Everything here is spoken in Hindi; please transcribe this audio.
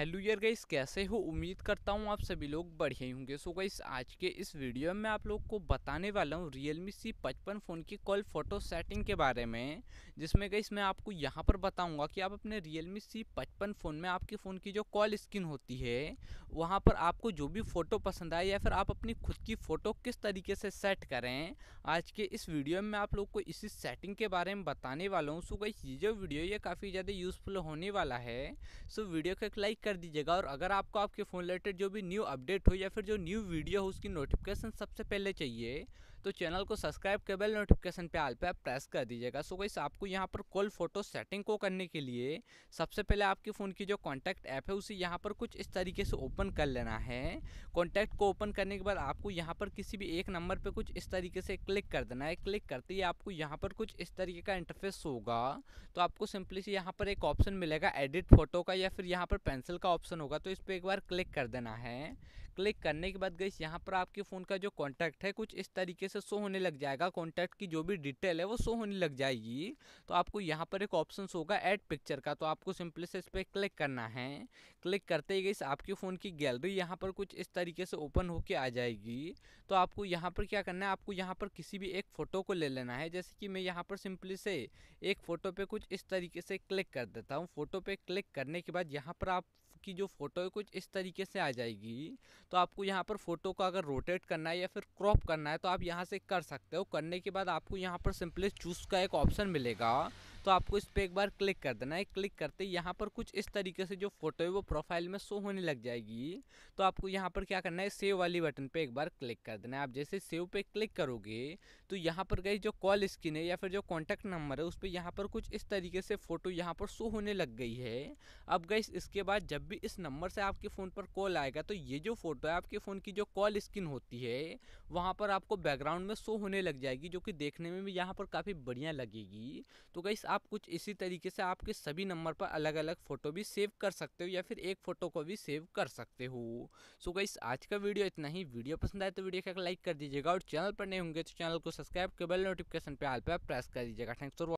हेलो यार गाइस कैसे हो उम्मीद करता हूँ आप सभी लोग बढ़िया ही होंगे सो गाइस आज के इस वीडियो में आप लोग को बताने वाला हूँ रियलमी सी पचपन फ़ोन की कॉल फ़ोटो सेटिंग के बारे में जिसमें गाइस मैं आपको यहाँ पर बताऊँगा कि आप अपने रियलमी सी पचपन फ़ोन में आपके फ़ोन की जो कॉल स्क्रीन होती है वहाँ पर आपको जो भी फ़ोटो पसंद आए या फिर आप अपनी खुद की फ़ोटो किस तरीके से सेट करें आज के इस वीडियो में आप लोग को इसी सेटिंग के बारे में बताने वाला हूँ सो गाइस ये जो वीडियो ये काफ़ी ज़्यादा यूज़फुल होने वाला है सो वीडियो को एक लाइक कर दीजिएगा और अगर आपको आपके फ़ोन रिलेटेड जो भी न्यू अपडेट हो या फिर जो न्यू वीडियो हो उसकी नोटिफिकेशन सबसे पहले चाहिए तो चैनल को सब्सक्राइब कर बेल नोटिफिकेशन पे आल पे आप प्रेस कर दीजिएगा सो गई आपको यहाँ पर कॉल फोटो सेटिंग को करने के लिए सबसे पहले आपके फ़ोन की जो कॉन्टैक्ट ऐप है उसे यहाँ पर कुछ इस तरीके से ओपन कर लेना है कॉन्टैक्ट को ओपन करने के बाद आपको यहाँ पर किसी भी एक नंबर पर कुछ इस तरीके से क्लिक कर देना है क्लिक करते ही आपको यहाँ पर कुछ इस तरीके का इंटरफेस होगा तो आपको सिंपली से यहाँ पर एक ऑप्शन मिलेगा एडिट फोटो का या फिर यहाँ पर पेंसिल का ऑप्शन होगा तो इस पर एक बार क्लिक कर देना है क्लिक करने के बाद गई यहाँ पर आपके फ़ोन का जो कॉन्टैक्ट है कुछ इस तरीके से शो होने लग जाएगा कॉन्टैक्ट की जो भी डिटेल है वो शो होने लग जाएगी तो आपको यहाँ पर एक ऑप्शन होगा ऐड पिक्चर का तो आपको सिंपली से इस पर क्लिक करना है क्लिक करते ही गई आपके फ़ोन की गैलरी यहाँ पर कुछ इस तरीके से ओपन होके आ जाएगी तो आपको यहाँ पर क्या करना है आपको यहाँ पर किसी भी एक फ़ोटो को ले लेना है जैसे कि मैं यहाँ पर सिंपली से एक फ़ोटो पे कुछ इस तरीके से क्लिक कर देता हूँ फ़ोटो पे क्लिक करने के बाद यहाँ पर आप आपकी जो फ़ोटो है कुछ इस तरीके से आ जाएगी तो आपको यहाँ पर फ़ोटो को अगर रोटेट करना है या फिर क्रॉप करना है तो आप यहाँ से कर सकते हो करने के बाद आपको यहाँ पर सिंपली चूज़ का एक ऑप्शन मिलेगा तो आपको इस पर एक बार क्लिक कर देना है क्लिक करते यहाँ पर कुछ इस तरीके से जो फोटो है वो प्रोफाइल में शो होने लग जाएगी तो आपको यहाँ पर क्या करना है सेव वाली बटन पर एक बार क्लिक कर देना है आप जैसे सेव पे क्लिक करोगे तो यहाँ पर गई जो कॉल स्क्रीन है या फिर जो कॉन्टैक्ट नंबर है उस पर यहाँ पर कुछ इस तरीके से फ़ोटो यहाँ पर शो होने लग गई है अब गई इसके बाद जब भी इस नंबर से आपके फ़ोन पर कॉल आएगा तो ये जो फ़ोटो है आपके फ़ोन की जो कॉल स्क्रीन होती है वहाँ पर आपको बैकग्राउंड में शो होने लग जाएगी जो कि देखने में भी यहाँ पर काफ़ी बढ़िया लगेगी तो गई आप कुछ इसी तरीके से आपके सभी नंबर पर अलग अलग फ़ोटो भी सेव कर सकते हो या फिर एक फ़ोटो को भी सेव कर सकते हो सो गई आज का वीडियो इतना ही वीडियो पसंद आए तो वीडियो का लाइक कर दीजिएगा और चैनल पर नहीं होंगे तो चैनल को सब्सक्राइब के बेल नोटिफिकेशन पर हाल पर प्रेस कर दीजिएगा थैंक्स फॉर